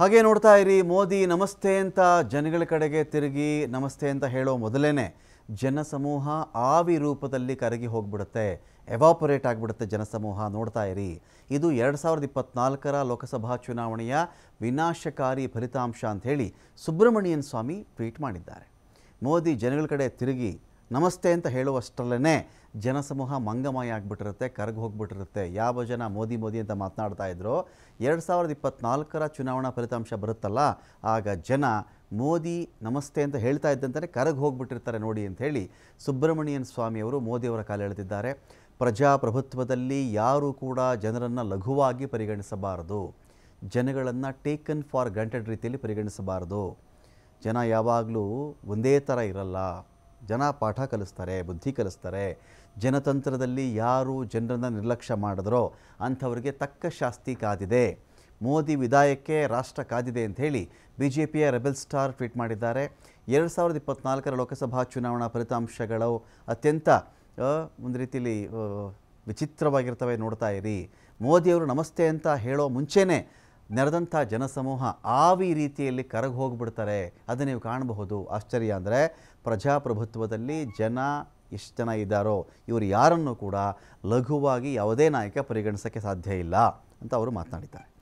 ಹಾಗೆ ನೋಡ್ತಾ ಇರಿ ಮೋದಿ ನಮಸ್ತೆ ಅಂತ ಜನಗಳ ಕಡೆಗೆ ತಿರುಗಿ ನಮಸ್ತೆ ಅಂತ ಹೇಳೋ ಮೊದಲೇ ಜನಸಮೂಹ ಆವಿ ರೂಪದಲ್ಲಿ ಕರಗಿ ಹೋಗ್ಬಿಡುತ್ತೆ ಎವಾಪೊರೇಟ್ ಆಗಿಬಿಡುತ್ತೆ ಜನಸಮೂಹ ನೋಡ್ತಾ ಇರಿ ಇದು ಎರಡು ಸಾವಿರದ ಇಪ್ಪತ್ನಾಲ್ಕರ ಲೋಕಸಭಾ ಚುನಾವಣೆಯ ವಿನಾಶಕಾರಿ ಫಲಿತಾಂಶ ಅಂಥೇಳಿ ಸುಬ್ರಹ್ಮಣ್ಯನ್ ಸ್ವಾಮಿ ಟ್ವೀಟ್ ಮಾಡಿದ್ದಾರೆ ಮೋದಿ ಜನಗಳ ಕಡೆ ತಿರುಗಿ ನಮಸ್ತೆ ಅಂತ ಹೇಳುವಷ್ಟರಲ್ಲೇ ಜನಸಮೂಹ ಮಂಗಮಯ ಆಗಿಬಿಟ್ಟಿರುತ್ತೆ ಕರಗಿ ಹೋಗ್ಬಿಟ್ಟಿರುತ್ತೆ ಯಾವ ಜನ ಮೋದಿ ಮೋದಿ ಅಂತ ಮಾತನಾಡ್ತಾ ಇದ್ರು ಎರಡು ಸಾವಿರದ ಇಪ್ಪತ್ನಾಲ್ಕರ ಚುನಾವಣಾ ಫಲಿತಾಂಶ ಬರುತ್ತಲ್ಲ ಆಗ ಜನ ಮೋದಿ ನಮಸ್ತೆ ಅಂತ ಹೇಳ್ತಾ ಇದ್ದಂತಲೇ ಕರಗಿ ಹೋಗ್ಬಿಟ್ಟಿರ್ತಾರೆ ನೋಡಿ ಅಂತ ಹೇಳಿ ಸುಬ್ರಹ್ಮಣ್ಯನ್ ಸ್ವಾಮಿಯವರು ಮೋದಿಯವರ ಕಾಲ ಎಳೆದಿದ್ದಾರೆ ಪ್ರಜಾಪ್ರಭುತ್ವದಲ್ಲಿ ಯಾರೂ ಕೂಡ ಜನರನ್ನು ಲಘುವಾಗಿ ಪರಿಗಣಿಸಬಾರದು ಜನಗಳನ್ನು ಟೇಕನ್ ಫಾರ್ ಗ್ರಾಂಟೆಡ್ ರೀತಿಯಲ್ಲಿ ಪರಿಗಣಿಸಬಾರದು ಜನ ಯಾವಾಗಲೂ ಒಂದೇ ಥರ ಇರಲ್ಲ ಜನ ಪಾಠ ಕಲಿಸ್ತಾರೆ ಬುದ್ಧಿ ಕಲಿಸ್ತಾರೆ ಜನತಂತ್ರದಲ್ಲಿ ಯಾರು ಜನರನ್ನು ನಿರ್ಲಕ್ಷ್ಯ ಮಾಡಿದ್ರೋ ಅಂಥವ್ರಿಗೆ ತಕ್ಕ ಶಾಸ್ತಿ ಕಾದಿದೆ ಮೋದಿ ವಿದಾಯಕ್ಕೆ ರಾಷ್ಟ್ರ ಕಾದಿದೆ ಅಂಥೇಳಿ ಬಿ ಜೆ ಪಿಯ ರೆಬೆಲ್ ಸ್ಟಾರ್ ಟ್ವೀಟ್ ಮಾಡಿದ್ದಾರೆ ಎರಡು ಸಾವಿರದ ಇಪ್ಪತ್ತ್ನಾಲ್ಕರ ಲೋಕಸಭಾ ಚುನಾವಣಾ ಫಲಿತಾಂಶಗಳು ಅತ್ಯಂತ ಒಂದು ರೀತಿಯಲ್ಲಿ ವಿಚಿತ್ರವಾಗಿರ್ತವೆ ನೋಡ್ತಾ ಇರಿ ಮೋದಿಯವರು ನಮಸ್ತೆ ಅಂತ ಹೇಳೋ ಮುಂಚೆನೇ ನೆರೆದಂಥ ಜನಸಮೂಹ ಆವಿ ರೀತಿಯಲ್ಲಿ ಕರಗಿ ಹೋಗಿಬಿಡ್ತಾರೆ ಅದನ್ನು ನೀವು ಕಾಣಬಹುದು ಆಶ್ಚರ್ಯ ಅಂದರೆ ಪ್ರಜಾಪ್ರಭುತ್ವದಲ್ಲಿ ಜನ ಎಷ್ಟು ಜನ ಇದ್ದಾರೋ ಇವರು ಯಾರನ್ನು ಕೂಡ ಲಘುವಾಗಿ ಯಾವುದೇ ನಾಯಕ ಪರಿಗಣಿಸೋಕ್ಕೆ ಸಾಧ್ಯ ಇಲ್ಲ ಅಂತ ಅವರು ಮಾತನಾಡಿದ್ದಾರೆ